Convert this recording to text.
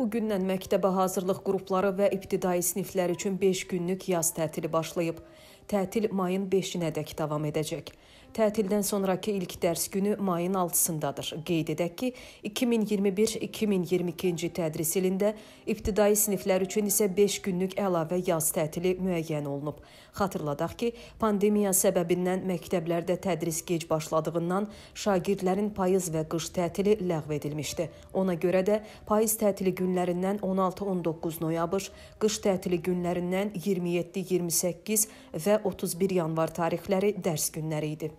Bugündən məktəbə hazırlıq qrupları və ibtidai siniflər üçün 5 günlük yaz tətili başlayıb. Tətil mayın 5-nədək davam edəcək. Tətildən sonrakı ilk dərs günü mayın 6-sındadır. Qeyd edək ki, 2021-2022-ci tədris ilində ibtidai siniflər üçün isə 5 günlük əlavə yaz tətili müəyyən olunub. Xatırladaq ki, pandemiya səbəbindən məktəblərdə tədris gec başladığından şagirdlərin payız və qış tətili ləğv edilmişdi. Ona görə də payız tətili günlərindən 16-19 noyabr, qış tətili günlərindən 27-28 və 31 yanvar tarixləri dərs günləri idi.